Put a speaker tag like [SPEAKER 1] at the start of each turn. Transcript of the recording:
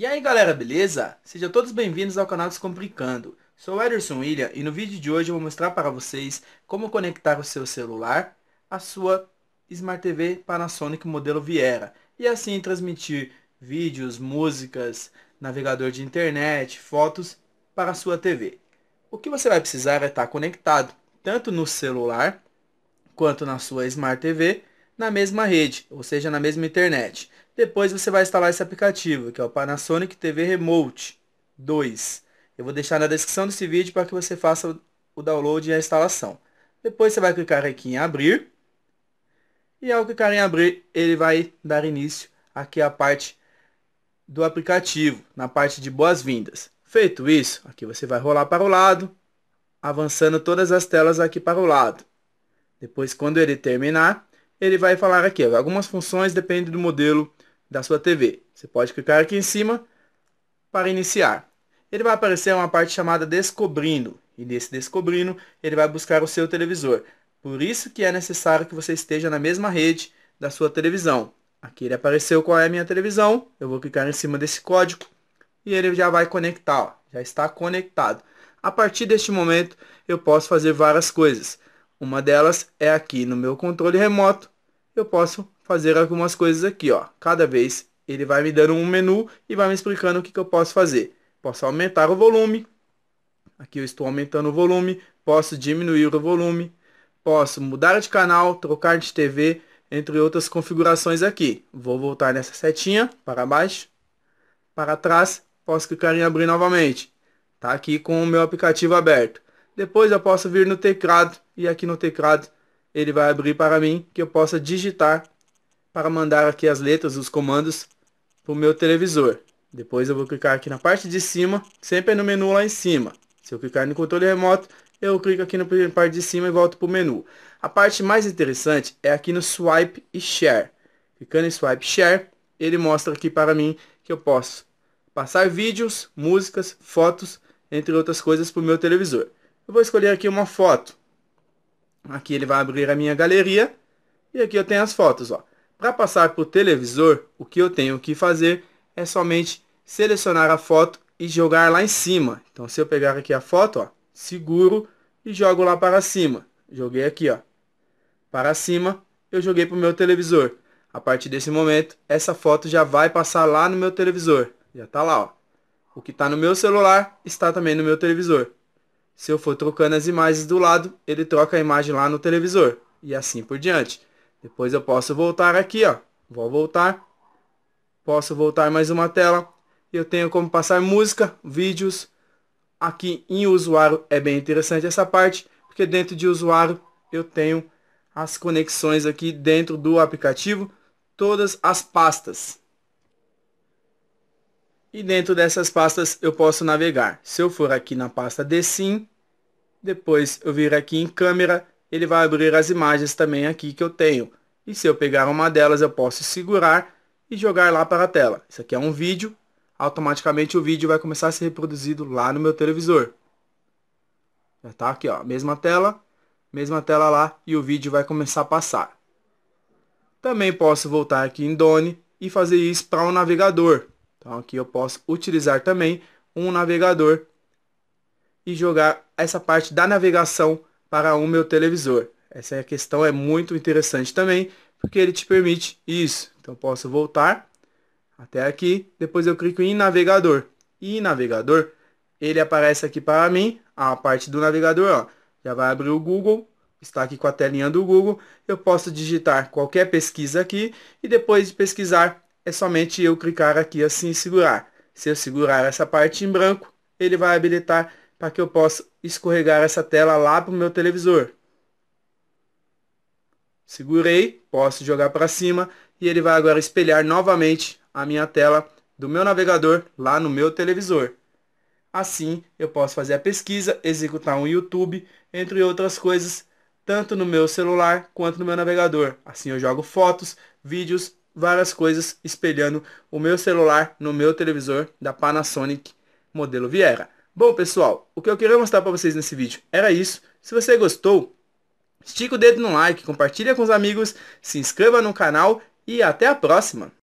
[SPEAKER 1] E aí galera, beleza? Sejam todos bem-vindos ao canal Descomplicando. Sou Ederson William e no vídeo de hoje eu vou mostrar para vocês como conectar o seu celular à sua Smart TV Panasonic modelo Viera e assim transmitir vídeos, músicas, navegador de internet, fotos para a sua TV. O que você vai precisar é estar conectado tanto no celular quanto na sua Smart TV na mesma rede, ou seja, na mesma internet. Depois você vai instalar esse aplicativo, que é o Panasonic TV Remote 2. Eu vou deixar na descrição desse vídeo para que você faça o download e a instalação. Depois você vai clicar aqui em abrir. E ao clicar em abrir, ele vai dar início aqui à parte do aplicativo, na parte de boas-vindas. Feito isso, aqui você vai rolar para o lado, avançando todas as telas aqui para o lado. Depois, quando ele terminar, ele vai falar aqui, algumas funções dependem do modelo da sua TV. Você pode clicar aqui em cima para iniciar. Ele vai aparecer uma parte chamada Descobrindo. E nesse Descobrindo, ele vai buscar o seu televisor. Por isso que é necessário que você esteja na mesma rede da sua televisão. Aqui ele apareceu qual é a minha televisão. Eu vou clicar em cima desse código e ele já vai conectar. Ó. Já está conectado. A partir deste momento, eu posso fazer várias coisas. Uma delas é aqui no meu controle remoto, eu posso fazer algumas coisas aqui, ó. Cada vez ele vai me dando um menu e vai me explicando o que, que eu posso fazer. Posso aumentar o volume. Aqui eu estou aumentando o volume. Posso diminuir o volume. Posso mudar de canal, trocar de TV, entre outras configurações aqui. Vou voltar nessa setinha para baixo, para trás. Posso clicar em abrir novamente. Tá aqui com o meu aplicativo aberto. Depois eu posso vir no teclado e aqui no teclado ele vai abrir para mim que eu possa digitar para mandar aqui as letras, os comandos para o meu televisor. Depois eu vou clicar aqui na parte de cima, sempre é no menu lá em cima. Se eu clicar no controle remoto, eu clico aqui na parte de cima e volto para o menu. A parte mais interessante é aqui no Swipe e Share. Clicando em Swipe Share, ele mostra aqui para mim que eu posso passar vídeos, músicas, fotos, entre outras coisas para o meu televisor. Eu vou escolher aqui uma foto. Aqui ele vai abrir a minha galeria. E aqui eu tenho as fotos, ó. Para passar para o televisor, o que eu tenho que fazer é somente selecionar a foto e jogar lá em cima. Então, se eu pegar aqui a foto, ó, seguro e jogo lá para cima. Joguei aqui, ó, para cima, eu joguei para o meu televisor. A partir desse momento, essa foto já vai passar lá no meu televisor. Já está lá, ó. O que está no meu celular está também no meu televisor. Se eu for trocando as imagens do lado, ele troca a imagem lá no televisor. E assim por diante. Depois eu posso voltar aqui, ó. Vou voltar. Posso voltar mais uma tela. Eu tenho como passar música, vídeos. Aqui em usuário é bem interessante essa parte, porque dentro de usuário eu tenho as conexões aqui dentro do aplicativo, todas as pastas. E dentro dessas pastas eu posso navegar. Se eu for aqui na pasta de sim, depois eu vir aqui em câmera, ele vai abrir as imagens também aqui que eu tenho. E se eu pegar uma delas, eu posso segurar e jogar lá para a tela. Isso aqui é um vídeo, automaticamente o vídeo vai começar a ser reproduzido lá no meu televisor. Já tá aqui, ó, mesma tela, mesma tela lá e o vídeo vai começar a passar. Também posso voltar aqui em Done e fazer isso para um navegador. Então aqui eu posso utilizar também um navegador e jogar essa parte da navegação para o meu televisor. Essa é questão é muito interessante também, porque ele te permite isso. Então posso voltar até aqui, depois eu clico em navegador. E em navegador, ele aparece aqui para mim, a parte do navegador, ó. Já vai abrir o Google, está aqui com a telinha do Google. Eu posso digitar qualquer pesquisa aqui e depois de pesquisar, é somente eu clicar aqui assim e segurar. Se eu segurar essa parte em branco, ele vai habilitar para que eu possa escorregar essa tela lá para o meu televisor. Segurei, posso jogar para cima e ele vai agora espelhar novamente a minha tela do meu navegador lá no meu televisor. Assim, eu posso fazer a pesquisa, executar um YouTube, entre outras coisas, tanto no meu celular quanto no meu navegador. Assim eu jogo fotos, vídeos, várias coisas espelhando o meu celular no meu televisor da Panasonic modelo Viera. Bom, pessoal, o que eu queria mostrar para vocês nesse vídeo era isso. Se você gostou, estica o dedo no like, compartilha com os amigos, se inscreva no canal e até a próxima!